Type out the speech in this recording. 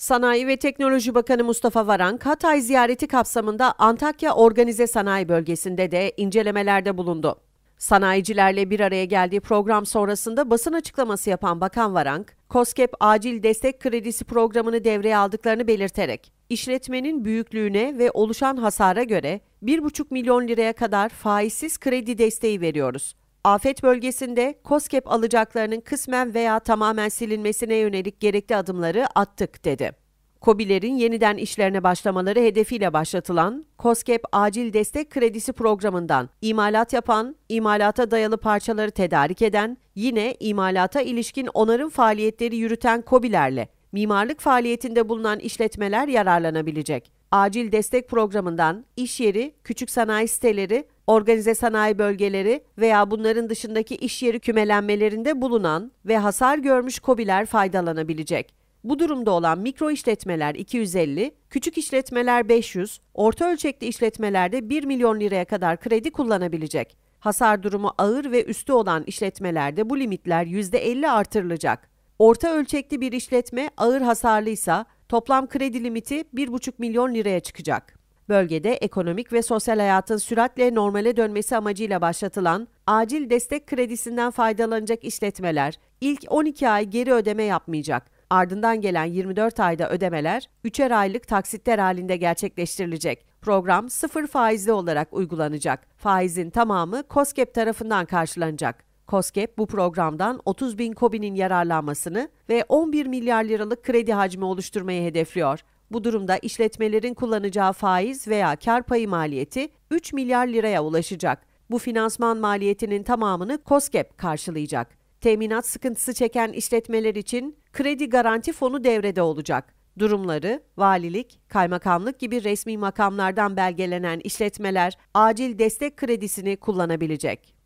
Sanayi ve Teknoloji Bakanı Mustafa Varank, Hatay ziyareti kapsamında Antakya Organize Sanayi Bölgesi'nde de incelemelerde bulundu. Sanayicilerle bir araya geldiği program sonrasında basın açıklaması yapan Bakan Varank, COSGAP Acil Destek Kredisi programını devreye aldıklarını belirterek, işletmenin büyüklüğüne ve oluşan hasara göre 1,5 milyon liraya kadar faizsiz kredi desteği veriyoruz. Afet bölgesinde COSGAP alacaklarının kısmen veya tamamen silinmesine yönelik gerekli adımları attık dedi. Kobilerin yeniden işlerine başlamaları hedefiyle başlatılan COSGAP Acil Destek Kredisi Programı'ndan imalat yapan, imalata dayalı parçaları tedarik eden, yine imalata ilişkin onarım faaliyetleri yürüten kobilerle mimarlık faaliyetinde bulunan işletmeler yararlanabilecek. Acil Destek Programı'ndan iş yeri, küçük sanayi siteleri, organize sanayi bölgeleri veya bunların dışındaki iş yeri kümelenmelerinde bulunan ve hasar görmüş kobiler faydalanabilecek. Bu durumda olan mikro işletmeler 250, küçük işletmeler 500, orta ölçekli işletmelerde 1 milyon liraya kadar kredi kullanabilecek. Hasar durumu ağır ve üstü olan işletmelerde bu limitler %50 artırılacak. Orta ölçekli bir işletme ağır hasarlıysa toplam kredi limiti 1,5 milyon liraya çıkacak. Bölgede ekonomik ve sosyal hayatın süratle normale dönmesi amacıyla başlatılan acil destek kredisinden faydalanacak işletmeler ilk 12 ay geri ödeme yapmayacak. Ardından gelen 24 ayda ödemeler 3'er aylık taksitler halinde gerçekleştirilecek. Program sıfır faizli olarak uygulanacak. Faizin tamamı COSGAP tarafından karşılanacak. COSGAP bu programdan 30 bin kobinin yararlanmasını ve 11 milyar liralık kredi hacmi oluşturmayı hedefliyor. Bu durumda işletmelerin kullanacağı faiz veya kar payı maliyeti 3 milyar liraya ulaşacak. Bu finansman maliyetinin tamamını COSGAP karşılayacak. Teminat sıkıntısı çeken işletmeler için kredi garanti fonu devrede olacak. Durumları valilik, kaymakamlık gibi resmi makamlardan belgelenen işletmeler acil destek kredisini kullanabilecek.